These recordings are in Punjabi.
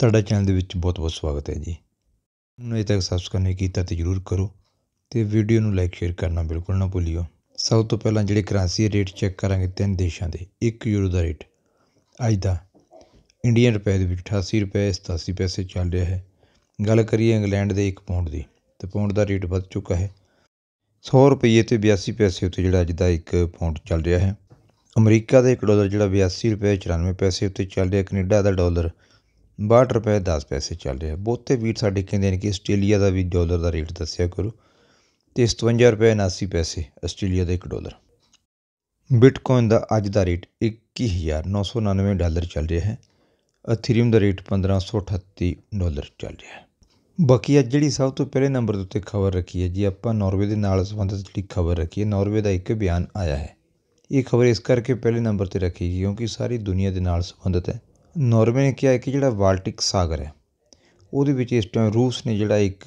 ਤੁਹਾਡਾ ਚੈਨਲ ਦੇ ਵਿੱਚ ਬਹੁਤ-ਬਹੁਤ ਸਵਾਗਤ ਹੈ ਜੀ ਨੂੰ ਇਹ ਤੱਕ ਸਬਸਕ੍ਰਾਈਬ ਨਹੀਂ ਕੀਤਾ ਤੇ ਜਰੂਰ ਕਰੋ ਤੇ ਵੀਡੀਓ ਨੂੰ ਲਾਈਕ ਸ਼ੇਅਰ ਕਰਨਾ ਬਿਲਕੁਲ ਨਾ ਭੁੱਲਿਓ ਸਭ ਤੋਂ ਪਹਿਲਾਂ ਜਿਹੜੇ ਕਰੰਸੀ ਰੇਟ ਚੈੱਕ ਕਰਾਂਗੇ ਤਿੰਨ ਦੇਸ਼ਾਂ ਦੇ 1 ਯੂਰੋ ਦਾ ਰੇਟ ਅੱਜ ਦਾ ਇੰਡੀਅਨ ਰੁਪਏ ਦੇ ਵਿੱਚ 88 ਰੁਪਏ 87 ਪੈਸੇ ਚੱਲ ਰਿਹਾ ਹੈ ਗੱਲ ਕਰੀਏ ਇੰਗਲੈਂਡ ਦੇ 1 ਪਾਉਂਡ ਦੀ ਤੇ ਪਾਉਂਡ ਦਾ ਰੇਟ ਵੱਧ ਚੁੱਕਾ ਹੈ 100 ਰੁਪਏ ਤੇ 82 ਪੈਸੇ ਉੱਤੇ ਜਿਹੜਾ ਅੱਜ ਦਾ 1 ਪਾਉਂਡ ਚੱਲ ਰਿਹਾ ਹੈ ਅਮਰੀਕਾ ਦਾ 1 ਡਾਲਰ ਜਿਹੜਾ 82 ਰੁਪਏ 94 ਪੈਸੇ ਉੱਤੇ ਚੱਲ ਰਿਹਾ ਕੈਨੇਡਾ ਦਾ ਡਾਲਰ ਬਾਹਠ ਰੁਪਏ 10 ਪੈਸੇ ਚੱਲ ਰਿਹਾ ਬਹੁਤੇ ਵੀਰ ਸਾਡੇ ਕਹਿੰਦੇ ਨੇ ਕਿ ਆਸਟ੍ਰੇਲੀਆ ਦਾ ਵੀ ਡਾਲਰ ਦਾ ਰੇਟ ਦੱਸਿਆ ਕਰੋ ਤੇ 57 ਰੁਪਏ 79 ਪੈਸੇ ਆਸਟ੍ਰੇਲੀਆ ਦਾ 1 ਡਾਲਰ ਬਿਟਕੋਇਨ ਦਾ ਅੱਜ ਦਾ ਰੇਟ 21999 ਡਾਲਰ ਚੱਲ ਰਿਹਾ ਹੈ ਅਥੀਰੀਅਮ ਦਾ ਰੇਟ 1538 ਡਾਲਰ ਚੱਲ ਰਿਹਾ ਹੈ ਬਾਕੀ ਅੱਜ ਜਿਹੜੀ ਸਭ ਤੋਂ ਪਹਿਲੇ ਨੰਬਰ ਦੇ ਉੱਤੇ ਖਬਰ ਰੱਖੀ ਹੈ ਜੀ ਆਪਾਂ ਨਾਰਵੇ ਦੇ ਨਾਲ ਸੰਬੰਧਿਤ ਜਿਹੜੀ ਖਬਰ ਰੱਖੀ ਹੈ ਨਾਰਵੇ ਦਾ ਇੱਕ ਬਿਆਨ ਆਇਆ ਹੈ ਇਹ ਖਬਰ ਇਸ ਕਰਕੇ ਪਹਿਲੇ ਨੰਬਰ ਤੇ ਰੱਖੀ ਗਈ ਕਿਉਂਕਿ ਸਾਰੀ ਦੁਨੀਆ ਦੇ ਨਾਲ ਸੰਬੰਧਿਤ ਹੈ ਨਾਰਵੇ ਨੇ ਕਿਹਾ ਕਿ ਜਿਹੜਾ ਬਾਲਟਿਕ ਸਾਗਰ ਹੈ ਉਹਦੇ ਵਿੱਚ ਇਸ ਟਾਈਮ ਰੂਸ ਨੇ ਜਿਹੜਾ ਇੱਕ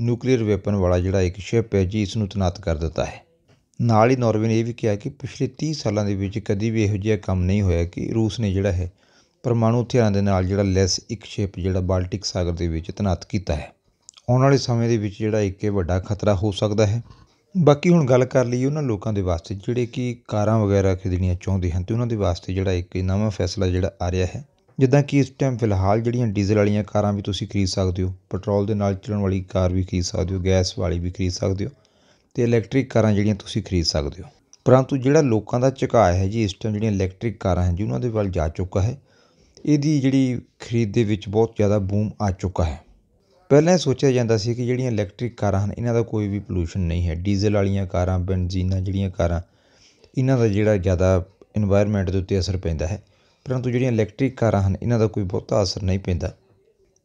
ਨਿਊਕਲੀਅਰ ਵੈਪਨ ਵਾਲਾ ਜਿਹੜਾ ਇੱਕ ਸ਼ਿਪ ਹੈ ਜੀ ਇਸ ਨੂੰ ਤਨਾਤ ਕਰ ਦਿੱਤਾ ਹੈ ਨਾਲ ਹੀ ਨਾਰਵੇ ਨੇ ਇਹ ਵੀ ਕਿਹਾ ਕਿ ਪਿਛਲੇ 30 ਸਾਲਾਂ ਦੇ ਵਿੱਚ ਕਦੀ ਵੀ ਇਹੋ ਜਿਹਾ ਕੰਮ ਨਹੀਂ ਹੋਇਆ ਕਿ ਰੂਸ ਨੇ ਜਿਹੜਾ ਹੈ ਪਰਮਾਣੂ ਹਥਿਆਰਾਂ ਦੇ ਨਾਲ ਜਿਹੜਾ ਲੈਸ ਇੱਕ ਸ਼ਿਪ ਜਿਹੜਾ ਬਾਲਟਿਕ ਸਾਗਰ ਦੇ ਵਿੱਚ ਤਨਾਤ ਕੀਤਾ ਹੈ ਆਉਣ ਵਾਲੇ ਸਮੇਂ ਦੇ ਵਿੱਚ ਜਿਹੜਾ ਇੱਕ ਇਹ ਵੱਡਾ ਖਤਰਾ ਹੋ ਸਕਦਾ ਹੈ ਬਾਕੀ ਹੁਣ ਗੱਲ ਕਰ ਲਈ ਉਹਨਾਂ ਲੋਕਾਂ ਦੇ ਵਾਸਤੇ ਜਿਹੜੇ ਕਿ ਕਾਰਾਂ ਵਗੈਰਾ ਖਰੀਦਣੀਆਂ ਚਾਹੁੰਦੇ ਹਨ ਤੇ ਉਹਨਾਂ ਦੇ ਵਾਸਤੇ ਜਿਹੜਾ ਇੱਕ ਨਵਾਂ ਫੈਸਲਾ ਜਿਹੜਾ ਆ ਰਿਹਾ ਹੈ ਜਿੱਦਾਂ ਕਿ ਇਸ ਟਾਈਮ ਫਿਲਹਾਲ ਜਿਹੜੀਆਂ ਡੀਜ਼ਲ ਵਾਲੀਆਂ ਕਾਰਾਂ ਵੀ ਤੁਸੀਂ ਖਰੀਦ ਸਕਦੇ ਹੋ ਪੈਟਰੋਲ ਦੇ ਨਾਲ ਚੱਲਣ ਵਾਲੀ ਕਾਰ ਵੀ ਖਰੀਦ ਸਕਦੇ ਹੋ ਗੈਸ ਵਾਲੀ ਵੀ ਖਰੀਦ ਸਕਦੇ ਹੋ ਅਤੇ ਇਲੈਕਟ੍ਰਿਕ ਕਾਰਾਂ ਜਿਹੜੀਆਂ ਤੁਸੀਂ ਖਰੀਦ ਸਕਦੇ ਹੋ ਪਰੰਤੂ ਜਿਹੜਾ ਲੋਕਾਂ ਦਾ ਝੁਕਾਅ ਹੈ ਜੀ ਇਸ ਟਾਈਮ ਜਿਹੜੀਆਂ ਇਲੈਕਟ੍ਰਿਕ ਕਾਰਾਂ ਹਨ ਜੀ ਉਹਨਾਂ ਦੇ ਵੱਲ ਜਾ ਚੁੱਕਾ ਹੈ ਇਹਦੀ ਜਿਹੜੀ ਖਰੀਦ ਦੇ ਵਿੱਚ ਬਹੁਤ ਜ਼ਿਆਦਾ ਬੂਮ ਆ ਚੁੱਕਾ ਹੈ ਪਹਿਲਾਂ ਸੋਚਿਆ ਜਾਂਦਾ ਸੀ ਕਿ ਜਿਹੜੀਆਂ ਇਲੈਕਟ੍ਰਿਕ ਕਾਰਾਂ ਹਨ ਇਹਨਾਂ ਦਾ ਕੋਈ ਵੀ ਪੋਲੂਸ਼ਨ ਨਹੀਂ ਹੈ ਡੀਜ਼ਲ ਵਾਲੀਆਂ ਕਾਰਾਂ ਬੈਂਜ਼ੀਨਾਂ ਜਿਹੜੀਆਂ ਕਾਰਾਂ ਇਹਨਾਂ ਦਾ ਜਿਹੜਾ ਜ਼ਿਆਦਾ এনवायरमेंट ਦੇ ਉੱਤੇ ਅਸਰ ਪੈਂਦਾ ਹੈ ਪਰੰਤੂ ਜਿਹੜੀਆਂ ਇਲੈਕਟ੍ਰਿਕ ਕਾਰਾਂ ਹਨ ਇਹਨਾਂ ਦਾ ਕੋਈ ਬਹੁਤਾ ਅਸਰ ਨਹੀਂ ਪੈਂਦਾ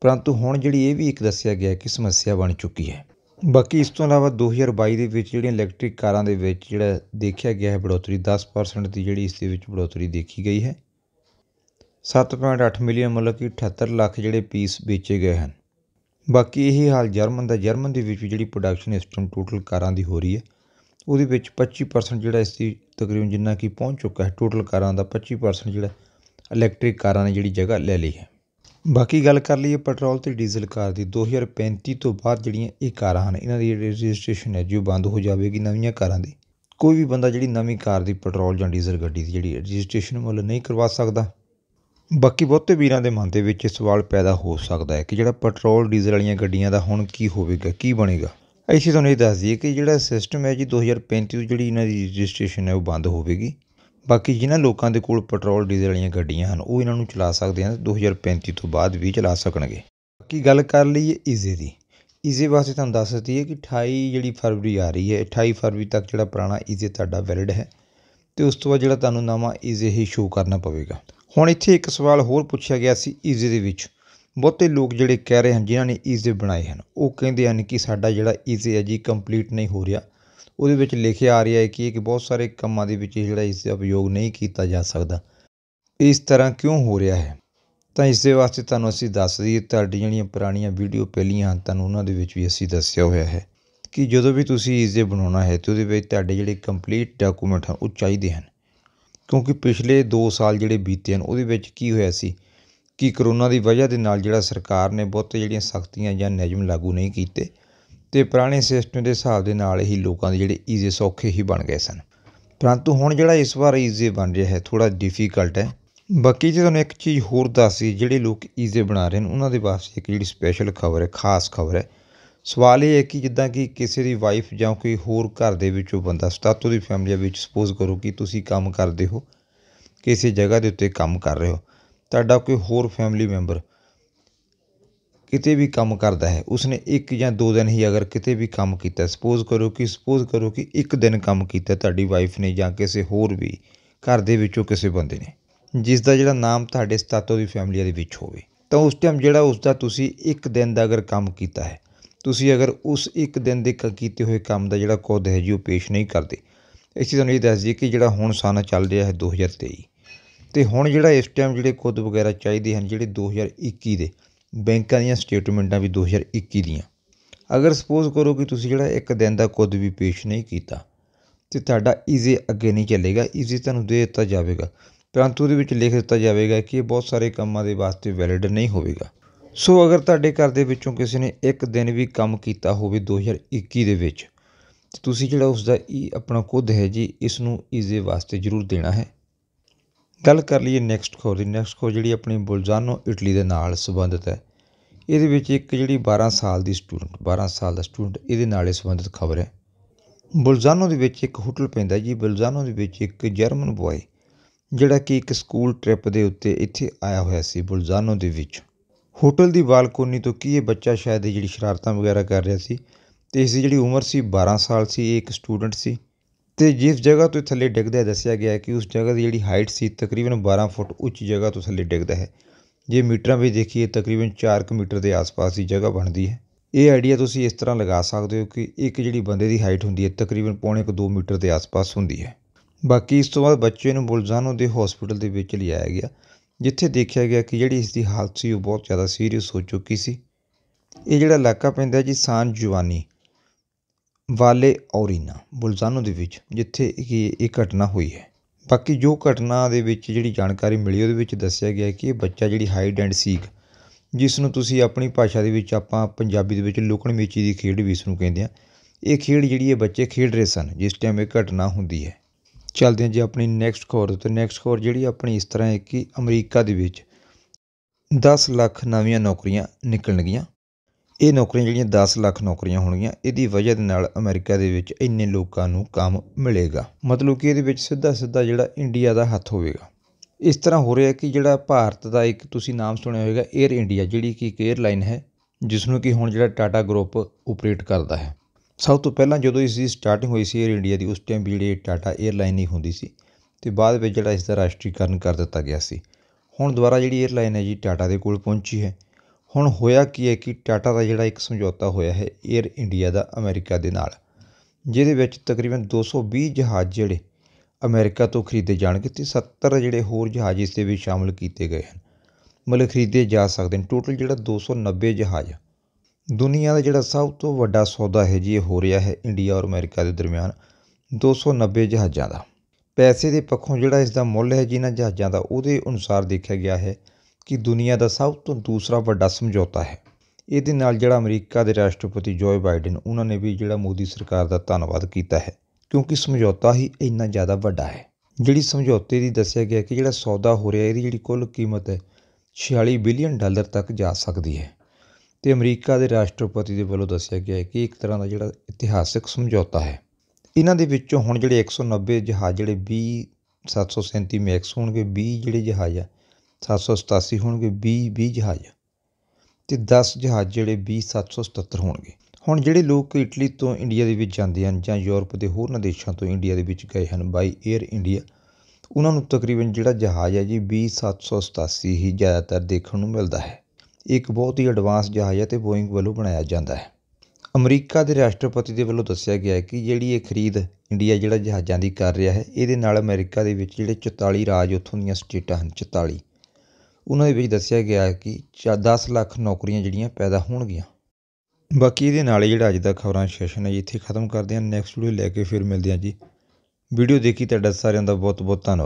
ਪਰੰਤੂ ਹੁਣ ਜਿਹੜੀ ਇਹ ਵੀ ਇੱਕ ਦੱਸਿਆ ਗਿਆ ਕਿ ਸਮੱਸਿਆ ਬਣ ਚੁੱਕੀ ਹੈ ਬਾਕੀ ਇਸ ਤੋਂ ਇਲਾਵਾ 2022 ਦੇ ਵਿੱਚ ਜਿਹੜੀਆਂ ਇਲੈਕਟ੍ਰਿਕ ਕਾਰਾਂ ਦੇ ਵਿੱਚ ਜਿਹੜਾ ਦੇਖਿਆ ਗਿਆ ਹੈ ਬੜੋਤਰੀ 10% ਦੀ ਜਿਹੜੀ ਇਸ ਦੇ ਵਿੱਚ ਬੜੋਤਰੀ ਦੇਖੀ ਗਈ ਹੈ 7.8 ਮਿਲੀਅਨ ਮਤਲਬ ਕਿ 78 ਲੱਖ ਜਿਹੜੇ ਪੀਸ ਵੇਚੇ ਗਏ ਹਨ ਬਾਕੀ ਇਹ ਹਾਲ ਜਰਮਨ ਦਾ ਜਰਮਨ ਦੇ ਵਿੱਚ ਜਿਹੜੀ ਪ੍ਰੋਡਕਸ਼ਨ ਇਸ ਟਾਈਮ ਟੋਟਲ ਕਾਰਾਂ ਦੀ ਹੋ ਰਹੀ ਹੈ ਉਹਦੇ ਵਿੱਚ 25% ਜਿਹੜਾ ਇਸ ਦੀ ਤਕਰੀਬਨ ਜਿੰਨਾ ਕਿ ਪਹੁੰਚ ਚੁੱਕਾ ਹੈ ਟੋਟਲ ਕਾਰਾਂ ਦਾ 25% ਜਿਹੜਾ ਇਲੈਕਟ੍ਰਿਕ ਕਾਰਾਂ ਨੇ ਜਿਹੜੀ ਜਗ੍ਹਾ ਲੈ ਲਈ ਹੈ ਬਾਕੀ ਗੱਲ ਕਰ ਲਈਏ ਪੈਟਰੋਲ ਤੇ ਡੀਜ਼ਲ ਕਾਰ ਦੀ 2035 ਤੋਂ ਬਾਅਦ ਜਿਹੜੀਆਂ ਇਹ ਕਾਰਾਂ ਹਨ ਇਹਨਾਂ ਦੀ ਜਿਹੜੀ ਰਜਿਸਟ੍ਰੇਸ਼ਨ ਹੈ ਜੋ ਉਹ ਬੰਦ ਹੋ ਜਾਵੇਗੀ ਨਵੀਆਂ ਕਾਰਾਂ ਦੀ ਕੋਈ ਵੀ ਬੰਦਾ ਜਿਹੜੀ ਨਵੀਂ ਕਾਰ ਦੀ ਪੈਟਰੋਲ ਜਾਂ ਡੀਜ਼ਲ ਗੱਡੀ ਦੀ ਜਿਹੜੀ ਰਜਿਸਟ੍ਰੇਸ਼ਨ ਮੁੱਲ ਨਹੀਂ ਕਰਵਾ ਸਕਦਾ ਬਾਕੀ ਬਹੁਤੇ ਵੀਰਾਂ ਦੇ ਮਨ ਦੇ ਵਿੱਚ ਇਹ ਸਵਾਲ ਪੈਦਾ ਹੋ ਸਕਦਾ ਹੈ ਕਿ ਜਿਹੜਾ ਪੈਟਰੋਲ ਡੀਜ਼ਲ ਵਾਲੀਆਂ ਗੱਡੀਆਂ ਦਾ ਹੁਣ ਕੀ ਹੋਵੇਗਾ ਕੀ ਬਣੇਗਾ ਅਸੀਂ ਤੁਹਾਨੂੰ ਇਹ ਦੱਸ ਦਈਏ ਕਿ ਜਿਹੜਾ ਸਿਸਟਮ ਹੈ ਜੀ 2035 ਤੋਂ ਜਿਹੜੀ ਇਹਨਾਂ ਦੀ ਰਜਿਸਟ੍ਰੇਸ਼ਨ ਹੈ ਉਹ ਬੰਦ ਹੋਵੇਗੀ ਬਾਕੀ ਜਿਨ੍ਹਾਂ ਲੋਕਾਂ ਦੇ ਕੋਲ ਪੈਟਰੋਲ ਡੀਜ਼ਲ ਵਾਲੀਆਂ ਗੱਡੀਆਂ ਹਨ ਉਹ ਇਹਨਾਂ ਨੂੰ ਚਲਾ ਸਕਦੇ ਹਨ 2035 ਤੋਂ ਬਾਅਦ ਵੀ ਚਲਾ ਸਕਣਗੇ ਬਾਕੀ ਗੱਲ ਕਰ ਲਈਏ ਈਜ਼ੀ ਦੀ ਈਜ਼ੀ ਵਾਸਤੇ ਤੁਹਾਨੂੰ ਦੱਸ ਦਈਏ ਕਿ 28 ਜਿਹੜੀ ਫਰਵਰੀ ਆ ਰਹੀ ਹੈ 28 ਫਰਵਰੀ ਤੱਕ ਜਿਹੜਾ ਪੁਰਾਣਾ ਈਜ਼ੀ ਤੁਹਾਡਾ ਵੈਲਿਡ ਹੈ ਤੇ ਉਸ ਤੋਂ ਬਾਅਦ ਜਿਹੜਾ ਤੁਹਾਨੂੰ ਨਵਾਂ ਈਜ਼ੀ ਹੀ ਸ਼ੋਅ ਕਰਨਾ ਪਵੇਗਾ ਹੁਣ ਇੱਥੇ ਇੱਕ ਸਵਾਲ ਹੋਰ ਪੁੱਛਿਆ ਗਿਆ ਸੀ ਈਜ਼ੀ ਦੇ ਵਿੱਚ ਬਹੁਤੇ ਲੋਕ ਜਿਹੜੇ ਕਹਿ ਰਹੇ ਹਨ ਜਿਨ੍ਹਾਂ ਨੇ ਈਜ਼ੀ ਬਣਾਏ ਹਨ ਉਹ ਕਹਿੰਦੇ ਹਨ ਕਿ ਸਾਡਾ ਜਿਹੜਾ ਈਜ਼ੀ ਹੈ ਜੀ ਕੰਪਲੀਟ ਨਹੀਂ ਹੋ ਰਿਹਾ ਉਹਦੇ ਵਿੱਚ ਲਿਖਿਆ ਆ ਰਿਹਾ ਹੈ ਕਿ ਇੱਕ ਬਹੁਤ ਸਾਰੇ ਕੰਮਾਂ ਦੇ ਵਿੱਚ ਜਿਹੜਾ ਇਸ ਦਾ ਉਪਯੋਗ ਨਹੀਂ ਕੀਤਾ ਜਾ ਸਕਦਾ ਇਸ ਤਰ੍ਹਾਂ ਕਿਉਂ ਹੋ ਰਿਹਾ ਹੈ ਤਾਂ ਇਸ ਦੇ ਵਾਸਤੇ ਤੁਹਾਨੂੰ ਅਸੀਂ ਦੱਸ ਦਈਏ ਤੁਹਾਡੀ ਜਿਹੜੀਆਂ ਪੁਰਾਣੀਆਂ ਵੀਡੀਓ ਪਹਿਲੀਆਂ ਹਨ ਤੁਹਾਨੂੰ ਉਹਨਾਂ ਦੇ ਵਿੱਚ ਵੀ ਅਸੀਂ ਦੱਸਿਆ ਹੋਇਆ ਹੈ ਕਿ ਜਦੋਂ ਵੀ ਤੁਸੀਂ ਇਸ ਦੇ ਬਣਾਉਣਾ ਹੈ ਤੇ ਉਹਦੇ ਵਿੱਚ ਤੁਹਾਡੇ ਜਿਹੜੇ ਕੰਪਲੀਟ ਡਾਕੂਮੈਂਟ ਹਨ ਉਹ ਚਾਹੀਦੇ ਹਨ ਕਿਉਂਕਿ ਪਿਛਲੇ 2 ਸਾਲ ਜਿਹੜੇ ਬੀਤੇ ਹਨ ਉਹਦੇ ਵਿੱਚ ਕੀ ਹੋਇਆ ਸੀ ਕਿ ਕਰੋਨਾ ਦੀ ਵਜ੍ਹਾ ਦੇ ਨਾਲ ਜਿਹੜਾ ਸਰਕਾਰ ਨੇ ਬਹੁਤ ਜਿਹੜੀਆਂ ਸਖਤੀਆਂ ਜਾਂ ਨਿਯਮ ਲਾਗੂ ਨਹੀਂ ਕੀਤੇ ਤੇ ਪੁਰਾਣੇ ਸਿਸਟਮ ਦੇ ਹਿਸਾਬ ਦੇ ਨਾਲ ਹੀ ਲੋਕਾਂ ਦੇ ਜਿਹੜੇ ਈਜ਼ੇ ਸੌਖੇ ਹੀ ਬਣ ਗਏ ਸਨ ਪਰੰਤੂ ਹੁਣ ਜਿਹੜਾ ਇਸ ਵਾਰ ਈਜ਼ੇ ਬਣ ਰਿਹਾ ਹੈ ਥੋੜਾ ਡਿਫਿਕਲਟ ਹੈ ਬਾਕੀ ਜੇ ਤੁਹਾਨੂੰ ਇੱਕ ਚੀਜ਼ ਹੋਰ ਦੱਸੀ ਜਿਹੜੇ ਲੋਕ ਈਜ਼ੇ ਬਣਾ ਰਹੇ ਨੇ ਉਹਨਾਂ ਦੇ ਵਾਸਤੇ ਇੱਕ ਜਿਹੜੀ ਸਪੈਸ਼ਲ ਖਬਰ ਹੈ ਖਾਸ ਖਬਰ ਹੈ ਸਵਾਲ ਇਹ ਹੈ ਕਿ ਜਿੱਦਾਂ ਕਿ ਕਿਸੇ ਦੀ ਵਾਈਫ ਜਾਂ ਕੋਈ ਹੋਰ ਘਰ ਦੇ ਵਿੱਚੋਂ ਬੰਦਾ ਸਟਾਤੂ ਦੀ ਫੈਮਿਲੀ ਵਿੱਚ ਸਪੋਜ਼ ਕਰੋ ਕਿ ਤੁਸੀਂ ਕੰਮ ਕਰਦੇ ਹੋ ਕਿਸੇ ਜਗ੍ਹਾ ਦੇ ਉੱਤੇ ਕੰਮ ਕਰ ਰਹੇ ਹੋ ਤੁਹਾਡਾ ਕੋਈ ਹੋਰ ਫੈਮਿਲੀ ਮੈਂਬਰ ਕਿਤੇ ਵੀ ਕੰਮ ਕਰਦਾ ਹੈ ਉਸਨੇ ਇੱਕ ਜਾਂ ਦੋ ਦਿਨ ਹੀ ਅਗਰ ਕਿਤੇ ਵੀ ਕੰਮ ਕੀਤਾ ਸਪੋਜ਼ ਕਰੋ ਕਿ ਸਪੋਜ਼ ਕਰੋ ਕਿ ਇੱਕ ਦਿਨ ਕੰਮ ਕੀਤਾ ਤੁਹਾਡੀ ਵਾਈਫ ਨੇ ਜਾਂ ਕਿਸੇ ਹੋਰ ਵੀ ਘਰ ਦੇ ਵਿੱਚੋਂ ਕਿਸੇ ਬੰਦੇ ਨੇ ਜਿਸ ਦਾ ਜਿਹੜਾ ਨਾਮ ਤੁਹਾਡੇ ਸਤਾਤੋ ਦੀ ਫੈਮਿਲੀ ਦੇ ਵਿੱਚ ਹੋਵੇ ਤਾਂ ਉਸ ਟਾਈਮ ਜਿਹੜਾ ਉਸ ਦਾ ਤੁਸੀਂ ਇੱਕ ਦਿਨ ਦਾ ਅਗਰ ਕੰਮ ਕੀਤਾ ਹੈ ਤੁਸੀਂ ਅਗਰ ਉਸ ਇੱਕ ਦਿਨ ਦੇ ਕੀਤੇ ਹੋਏ ਕੰਮ ਦਾ ਜਿਹੜਾ ਕੋਦ ਹੈ ਜੀ ਉਹ ਪੇਸ਼ ਨਹੀਂ ਕਰਦੇ ਇਸੇ ਤੁਹਾਨੂੰ ਇਹ ਦੱਸ ਦਈਏ ਕਿ ਜਿਹੜਾ ਹੁਣ ਸਾਨਾ ਚੱਲ ਰਿਹਾ ਹੈ 2023 ਤੇ ਹੁਣ ਜਿਹੜਾ ਇਸ ਟਾਈਮ ਜਿਹੜੇ ਕੋਦ ਵਗੈਰਾ ਚਾਹੀਦੇ ਹਨ ਜਿਹੜੇ 2021 ਦੇ ਬੈਂਕਾਂ ਦੀਆਂ ਸਟੇਟਮੈਂਟਾਂ ਵੀ 2021 ਦੀਆਂ ਅਗਰ ਸਪੋਜ਼ ਕਰੋ ਕਿ ਤੁਸੀਂ ਜਿਹੜਾ ਇੱਕ ਦਿਨ ਦਾ ਕੁਝ ਵੀ ਪੇਸ਼ ਨਹੀਂ ਕੀਤਾ ਤੇ ਤੁਹਾਡਾ ਈਜ਼ੀ ਅੱਗੇ ਨਹੀਂ ਚੱਲੇਗਾ ਈਜ਼ੀ ਤੁਹਾਨੂੰ ਦੇ ਦਿੱਤਾ ਜਾਵੇਗਾ ਪਰੰਤੂ ਉਹਦੇ ਵਿੱਚ ਲਿਖ ਦਿੱਤਾ ਜਾਵੇਗਾ ਕਿ ਇਹ ਬਹੁਤ ਸਾਰੇ ਕੰਮਾਂ ਦੇ ਵਾਸਤੇ ਵੈਲਿਡ ਨਹੀਂ ਹੋਵੇਗਾ ਸੋ ਅਗਰ ਤੁਹਾਡੇ ਘਰ ਦੇ ਵਿੱਚੋਂ ਕਿਸੇ ਨੇ ਇੱਕ ਦਿਨ ਵੀ ਕੰਮ ਕੀਤਾ ਹੋਵੇ 2021 ਦੇ ਵਿੱਚ ਤੁਸੀਂ ਜਿਹੜਾ ਉਸ ਦਾ ਈ ਆਪਣਾ ਖੁਦ ਹੈ ਜੀ ਇਸ ਨੂੰ ਈਜ਼ੀ ਵਾਸਤੇ ਜ਼ਰੂਰ ਦੇਣਾ ਹੈ ਗੱਲ ਕਰ ਲਈਏ ਨੈਕਸਟ ਖੋਰੀ ਦੀ ਨੈਕਸਟ ਖੋਜ ਜਿਹੜੀ ਆਪਣੀ ਬੁਲਜ਼ਾਨੋ ਇਟਲੀ ਦੇ ਨਾਲ ਸੰਬੰਧਿਤ ਹੈ ਇਹਦੇ ਵਿੱਚ ਇੱਕ ਜਿਹੜੀ 12 ਸਾਲ ਦੀ ਸਟੂਡੈਂਟ 12 ਸਾਲ ਦਾ ਸਟੂਡੈਂਟ ਇਹਦੇ ਨਾਲ ਸੰਬੰਧਿਤ ਖਬਰ ਹੈ ਬੁਲਜ਼ਾਨੋ ਦੇ ਵਿੱਚ ਇੱਕ ਹੋਟਲ ਪੈਂਦਾ ਜੀ ਬੁਲਜ਼ਾਨੋ ਦੇ ਵਿੱਚ ਇੱਕ ਜਰਮਨ ਬੁਆਏ ਜਿਹੜਾ ਕਿ ਇੱਕ ਸਕੂਲ ਟ੍ਰਿਪ ਦੇ ਉੱਤੇ ਇੱਥੇ ਆਇਆ ਹੋਇਆ ਸੀ ਬੁਲਜ਼ਾਨੋ ਦੇ ਵਿੱਚ ਹੋਟਲ ਦੀ ਬਾਲਕੋਨੀ ਤੋਂ ਕੀ ਇਹ ਬੱਚਾ ਸ਼ਾਇਦ ਇਹ ਜਿਹੜੀ ਸ਼ਰਾਰਤਾਂ ਵਗੈਰਾ ਕਰ ਰਿਹਾ ਸੀ ਤੇ ਇਸ ਦੀ ਜਿਹੜੀ ਉਮਰ ਸੀ 12 ਸਾਲ ਸੀ ਇਹ ਇੱਕ ਸਟੂਡੈਂਟ ਸੀ ਤੇ ਜਿਸ ਜਗ੍ਹਾ ਤੋਂ ਥੱਲੇ ਡਿੱਗਦਾ ਦੱਸਿਆ ਗਿਆ ਕਿ ਉਸ ਜਗ੍ਹਾ ਦੀ ਜਿਹੜੀ ਹਾਈਟ ਸੀ ਤਕਰੀਬਨ 12 ਫੁੱਟ ਉੱਚੀ ਜਗ੍ਹਾ ਤੋਂ ਥੱਲੇ ਡਿੱਗਦਾ ਹੈ ਜੇ ਮੀਟਰਾਂ ਵਿੱਚ ਦੇਖੀਏ ਤਕਰੀਬਨ 4 ਕਿ ਮੀਟਰ ਦੇ ਆਸ-ਪਾਸ ਦੀ ਜਗ੍ਹਾ ਬਣਦੀ ਹੈ ਇਹ ਆਈਡੀਆ ਤੁਸੀਂ ਇਸ ਤਰ੍ਹਾਂ ਲਗਾ ਸਕਦੇ ਹੋ ਕਿ ਇੱਕ ਜਿਹੜੀ ਬੰਦੇ ਦੀ ਹਾਈਟ ਹੁੰਦੀ ਹੈ ਤਕਰੀਬਨ ਪੌਣੇ ਕੁ 2 ਮੀਟਰ ਦੇ ਆਸ-ਪਾਸ ਹੁੰਦੀ ਹੈ ਬਾਕੀ ਇਸ ਤੋਂ ਬਾਅਦ ਬੱਚੇ ਨੂੰ ਬੁਲਜ਼ਾਨੋ ਦੇ ਹਸਪੀਟਲ ਦੇ ਵਿੱਚ ਲਿਆਇਆ ਗਿਆ ਜਿੱਥੇ ਦੇਖਿਆ ਗਿਆ ਕਿ ਜਿਹੜੀ ਇਸ ਦੀ ਹਾਲਤ ਸੀ ਉਹ ਬਹੁਤ ਜ਼ਿਆਦਾ ਸੀਰੀਅਸ ਹੋ ਚੁੱਕੀ ਸੀ ਇਹ ਜਿਹੜਾ ਇਲਾਕਾ ਪੈਂਦਾ ਜੀ ਸਾਨ ਜਵਾਨੀ ਵਾਲੇ ਔਰੀਨਾ ਬੁਲਜ਼ਾਨੋ ਦੇ ਵਿੱਚ ਜਿੱਥੇ ਇਹ ਘਟਨਾ ਹੋਈ ਹੈ ਬਾਕੀ ਜੋ ਘਟਨਾ ਦੇ ਵਿੱਚ ਜਿਹੜੀ ਜਾਣਕਾਰੀ ਮਿਲੀ ਉਹਦੇ ਵਿੱਚ ਦੱਸਿਆ ਗਿਆ ਕਿ ਇਹ ਬੱਚਾ ਜਿਹੜੀ ਹਾਈਡ ਐਂਡ ਸੀਕ ਜਿਸ ਨੂੰ ਤੁਸੀਂ ਆਪਣੀ ਭਾਸ਼ਾ ਦੇ ਵਿੱਚ ਆਪਾਂ ਪੰਜਾਬੀ ਦੇ ਵਿੱਚ ਲੁਕਣ ਮੀਚੀ ਦੀ ਖੇਡ ਵੀ ਇਸ ਨੂੰ ਕਹਿੰਦੇ ਆ ਇਹ ਖੇਡ ਜਿਹੜੀ ਇਹ ਬੱਚੇ ਖੇਡ ਰਹੇ ਸਨ ਜਿਸ ਟਾਈਮ ਇਹ ਘਟਨਾ ਹੁੰਦੀ ਹੈ ਚਲਦੇ ਹਾਂ ਜੀ ਆਪਣੀ ਨੈਕਸਟ ਖਬਰ ਤੇ ਨੈਕਸਟ ਖਬਰ ਜਿਹੜੀ ਆਪਣੀ ਇਸ ਤਰ੍ਹਾਂ ਹੈ ਕਿ ਅਮਰੀਕਾ ਦੇ ਵਿੱਚ 10 ਲੱਖ ਨਵੀਆਂ ਨੌਕਰੀਆਂ ਨਿਕਲਣਗੀਆਂ ਇਹ ਨੌਕਰੀਆਂ ਜਿਹੜੀਆਂ 10 ਲੱਖ ਨੌਕਰੀਆਂ ਹੋਣਗੀਆਂ ਇਹਦੀ ਵਜ੍ਹਾ ਦੇ ਨਾਲ ਅਮਰੀਕਾ ਦੇ ਵਿੱਚ ਇੰਨੇ ਲੋਕਾਂ ਨੂੰ ਕੰਮ ਮਿਲੇਗਾ ਮਤਲਬ ਕਿ ਇਹਦੇ ਵਿੱਚ ਸਿੱਧਾ ਸਿੱਧਾ ਜਿਹੜਾ ਇੰਡੀਆ ਦਾ ਹੱਥ ਹੋਵੇਗਾ ਇਸ ਤਰ੍ਹਾਂ ਹੋ ਰਿਹਾ ਕਿ ਜਿਹੜਾ ਭਾਰਤ ਦਾ ਇੱਕ ਤੁਸੀਂ ਨਾਮ ਸੁਣਿਆ ਹੋਵੇਗਾ 에ਅਰ ਇੰਡੀਆ ਜਿਹੜੀ ਕਿ ਇੱਕ 에ਅਰਲਾਈਨ ਹੈ ਜਿਸ ਨੂੰ ਕਿ ਹੁਣ ਜਿਹੜਾ ਟਾਟਾ ਗਰੁੱਪ ਆਪਰੇਟ ਕਰਦਾ ਹੈ ਸਭ ਤੋਂ ਪਹਿਲਾਂ ਜਦੋਂ ਇਸ ਦੀ ਸਟਾਰਟਿੰਗ ਹੋਈ ਸੀ 에ਅਰ ਇੰਡੀਆ ਦੀ ਉਸ ਟਾਈਮ ਵੀ ਜਿਹੜੀ ਟਾਟਾ 에ਅਰਲਾਈਨ ਹੀ ਹੁੰਦੀ ਸੀ ਤੇ ਬਾਅਦ ਵਿੱਚ ਜਿਹੜਾ ਇਸ ਦਾ ਰਾਸ਼ਟਰੀਕਰਨ ਕਰ ਦਿੱਤਾ ਗਿਆ ਸੀ ਹੁਣ ਦੁਬਾਰਾ ਜਿਹੜੀ 에ਅਰਲਾਈਨ ਹੈ ਜੀ ਟਾਟਾ ਦੇ ਕੋਲ ਪਹੁੰਚੀ ਹੈ ਹੁਣ ਹੋਇਆ ਕੀ ਹੈ ਕਿ ਟਾਟਾ ਦਾ ਜਿਹੜਾ ਇੱਕ ਸਮਝੌਤਾ ਹੋਇਆ ਹੈ 에ਅਰ ਇੰਡੀਆ ਦਾ ਅਮਰੀਕਾ ਦੇ ਨਾਲ ਜਿਹਦੇ ਵਿੱਚ ਤਕਰੀਬਨ 220 ਜਹਾਜ਼ ਜਿਹੜੇ ਅਮਰੀਕਾ ਤੋਂ ਖਰੀਦੇ ਜਾਣਗੇ ਤੇ 70 ਜਿਹੜੇ ਹੋਰ ਜਹਾਜ਼ ਇਸ ਦੇ ਵਿੱਚ ਸ਼ਾਮਲ ਕੀਤੇ ਗਏ ਹਨ ਮਤਲਬ ਖਰੀਦੇ ਜਾ ਸਕਦੇ ਨੇ ਟੋਟਲ ਜਿਹੜਾ 290 ਜਹਾਜ਼ ਦੁਨੀਆ ਦਾ ਜਿਹੜਾ ਸਭ ਤੋਂ ਵੱਡਾ ਸੌਦਾ ਹੈ ਜੀ ਇਹ ਹੋ ਰਿਹਾ ਹੈ ਇੰਡੀਆ ਔਰ ਅਮਰੀਕਾ ਦੇ ਦਰਮਿਆਨ 290 ਜਹਾਜ਼ਾਂ ਦਾ ਪੈਸੇ ਦੇ ਪੱਖੋਂ ਜਿਹੜਾ ਇਸ ਦਾ ਮੁੱਲ ਹੈ ਜੀ ਇਹਨਾਂ ਜਹਾਜ਼ਾਂ ਦਾ ਉਹਦੇ ਅਨੁਸਾਰ ਦੇਖਿਆ ਗਿਆ ਹੈ ਕਿ ਦੁਨੀਆ ਦਾ ਸਭ ਤੋਂ ਦੂਸਰਾ ਵੱਡਾ ਸਮਝੌਤਾ ਹੈ ਇਹਦੇ ਨਾਲ ਜਿਹੜਾ ਅਮਰੀਕਾ ਦੇ ਰਾਸ਼ਟਰਪਤੀ ਜੋਏ ਬਾਈਡਨ ਉਹਨਾਂ ਨੇ ਵੀ ਜਿਹੜਾ ਮੋਦੀ ਸਰਕਾਰ ਦਾ ਧੰਨਵਾਦ ਕੀਤਾ ਹੈ ਕਿਉਂਕਿ ਸਮਝੌਤਾ ਹੀ ਇੰਨਾ ਜ਼ਿਆਦਾ ਵੱਡਾ ਹੈ ਜਿਹੜੀ ਸਮਝੌਤੇ ਦੀ ਦੱਸਿਆ ਗਿਆ ਕਿ ਜਿਹੜਾ ਸੌਦਾ ਹੋ ਰਿਹਾ ਇਹਦੀ ਜਿਹੜੀ ਕੁੱਲ ਕੀਮਤ ਹੈ 46 ਬਿਲੀਅਨ ਡਾਲਰ ਤੱਕ ਜਾ ਸਕਦੀ ਹੈ ਤੇ ਅਮਰੀਕਾ ਦੇ ਰਾਸ਼ਟਰਪਤੀ ਦੇ ਵੱਲੋਂ ਦੱਸਿਆ ਗਿਆ ਹੈ ਕਿ ਇੱਕ ਤਰ੍ਹਾਂ ਦਾ ਜਿਹੜਾ ਇਤਿਹਾਸਿਕ ਸਮਝੌਤਾ ਹੈ ਇਹਨਾਂ ਦੇ ਵਿੱਚੋਂ ਹੁਣ ਜਿਹੜੇ 190 ਜਹਾਜ਼ ਜਿਹੜੇ 20 737 ਮੈਕਸ ਹੋਣਗੇ 20 ਜਿਹੜੇ ਜਹਾਜ਼ ਆ 787 ਹੋਣਗੇ 20 20 ਜਹਾਜ਼ ਤੇ 10 ਜਹਾਜ਼ ਜਿਹੜੇ 777 ਹੋਣਗੇ ਹੁਣ ਜਿਹੜੇ ਲੋਕ ਇਟਲੀ ਤੋਂ ਇੰਡੀਆ ਦੇ ਵਿੱਚ ਜਾਂਦੇ ਹਨ ਜਾਂ ਯੂਰਪ ਦੇ ਹੋਰ ਦੇਸ਼ਾਂ ਤੋਂ ਇੰਡੀਆ ਦੇ ਵਿੱਚ ਗਏ ਹਨ ਬਾਈ 에ਅਰ ਇੰਡੀਆ ਉਹਨਾਂ ਨੂੰ ਤਕਰੀਬਨ ਜਿਹੜਾ ਜਹਾਜ਼ ਹੈ ਜੀ 20787 ਹੀ ਜ਼ਿਆਦਾਤਰ ਦੇਖਣ ਨੂੰ ਮਿਲਦਾ ਹੈ ਇੱਕ ਬਹੁਤ ਹੀ ਐਡਵਾਂਸ ਜਹਾਜ਼ ਹੈ ਤੇ ਬੋਇੰਗ ਵੱਲੋਂ ਬਣਾਇਆ ਜਾਂਦਾ ਹੈ ਅਮਰੀਕਾ ਦੇ ਰਾਸ਼ਟਰਪਤੀ ਦੇ ਵੱਲੋਂ ਦੱਸਿਆ ਗਿਆ ਹੈ ਕਿ ਜਿਹੜੀ ਇਹ ਖਰੀਦ ਇੰਡੀਆ ਜਿਹੜਾ ਜਹਾਜ਼ਾਂ ਦੀ ਕਰ ਰਿਹਾ ਹੈ ਇਹਦੇ ਨਾਲ ਅਮਰੀਕਾ ਦੇ ਵਿੱਚ ਜਿਹੜੇ 44 ਰਾਜ ਉੱਥੋਂ ਦੀਆਂ ਸਟੇਟਾਂ ਹਨ 44 ਉਹਨਾਂ ਦੇ ਵਿੱਚ ਦੱਸਿਆ ਗਿਆ ਕਿ 10 ਲੱਖ ਨੌਕਰੀਆਂ ਜਿਹੜੀਆਂ ਪੈਦਾ ਹੋਣਗੀਆਂ ਬਾਕੀ ਇਹਦੇ ਨਾਲ ਜਿਹੜਾ ਅੱਜ ਦਾ ਖਬਰਾਂ ਸੈਸ਼ਨ ਹੈ ਇੱਥੇ ਖਤਮ ਕਰਦੇ ਹਾਂ ਨੈਕਸਟ ਵੀਡੀਓ ਲੈ ਕੇ ਫਿਰ ਮਿਲਦੇ ਹਾਂ ਜੀ ਵੀਡੀਓ ਦੇਖੀ ਤੁਹਾਡਾ ਸਾਰਿਆਂ ਦਾ ਬਹੁਤ ਬਹੁਤ ਧੰਨਵਾਦ